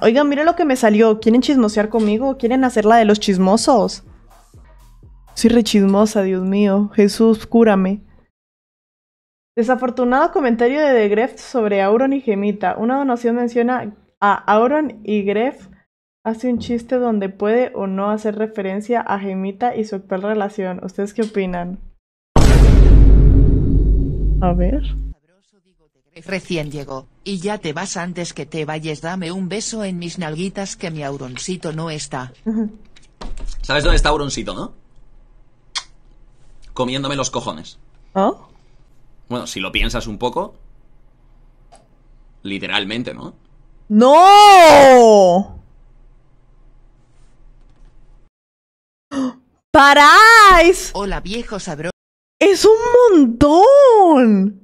Oigan, miren lo que me salió. ¿Quieren chismosear conmigo? ¿Quieren hacer la de los chismosos? Soy rechismosa, Dios mío. Jesús, cúrame. Desafortunado comentario de The sobre Auron y Gemita. Una donación menciona a Auron y Greft hace un chiste donde puede o no hacer referencia a Gemita y su actual relación. ¿Ustedes qué opinan? A ver. Recién llegó, y ya te vas antes que te vayas dame un beso en mis nalguitas que mi auroncito no está. ¿Sabes dónde está auroncito, no? Comiéndome los cojones. ¿Oh? Bueno, si lo piensas un poco... Literalmente, ¿no? ¡No! ¡Paráis! Hola viejo sabroso. ¡Es un montón!